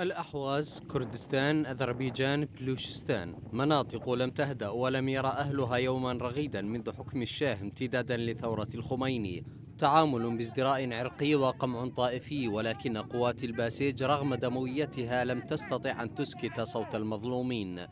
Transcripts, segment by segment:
الأحواز كردستان أذربيجان بلوشستان مناطق لم تهدأ ولم يرى أهلها يوما رغيدا منذ حكم الشاه امتدادا لثورة الخميني تعامل بازدراء عرقي وقمع طائفي ولكن قوات الباسيج رغم دمويتها لم تستطع أن تسكت صوت المظلومين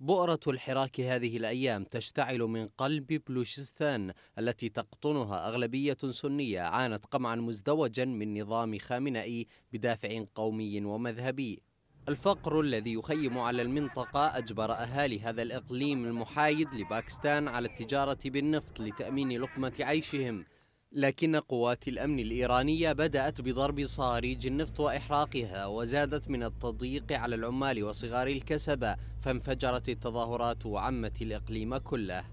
بؤرة الحراك هذه الأيام تشتعل من قلب بلوشستان التي تقطنها أغلبية سنية عانت قمعا مزدوجا من نظام خامنئي بدافع قومي ومذهبي الفقر الذي يخيم على المنطقة أجبر أهالي هذا الإقليم المحايد لباكستان على التجارة بالنفط لتأمين لقمة عيشهم لكن قوات الأمن الإيرانية بدأت بضرب صاريج النفط وإحراقها وزادت من التضييق على العمال وصغار الكسبة فانفجرت التظاهرات وعمت الإقليم كله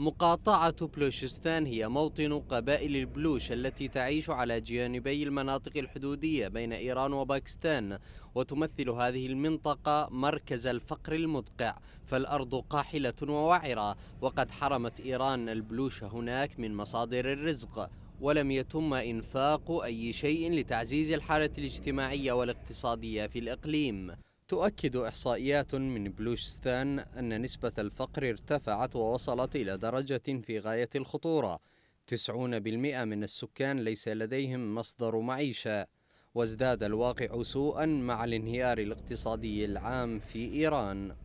مقاطعة بلوشستان هي موطن قبائل البلوش التي تعيش على جانبي المناطق الحدودية بين إيران وباكستان وتمثل هذه المنطقة مركز الفقر المدقع فالأرض قاحلة ووعرة وقد حرمت إيران البلوش هناك من مصادر الرزق ولم يتم إنفاق أي شيء لتعزيز الحالة الاجتماعية والاقتصادية في الإقليم تؤكد إحصائيات من بلوشستان أن نسبة الفقر ارتفعت ووصلت إلى درجة في غاية الخطورة 90% من السكان ليس لديهم مصدر معيشة وازداد الواقع سوءا مع الانهيار الاقتصادي العام في إيران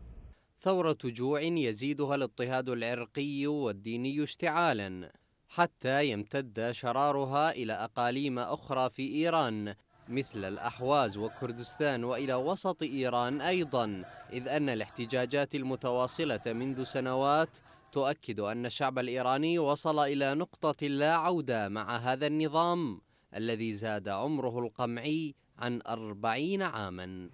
ثورة جوع يزيدها الاضطهاد العرقي والديني اشتعالا حتى يمتد شرارها إلى أقاليم أخرى في إيران مثل الأحواز وكردستان وإلى وسط إيران أيضا إذ أن الاحتجاجات المتواصلة منذ سنوات تؤكد أن الشعب الإيراني وصل إلى نقطة لا عودة مع هذا النظام الذي زاد عمره القمعي عن أربعين عاماً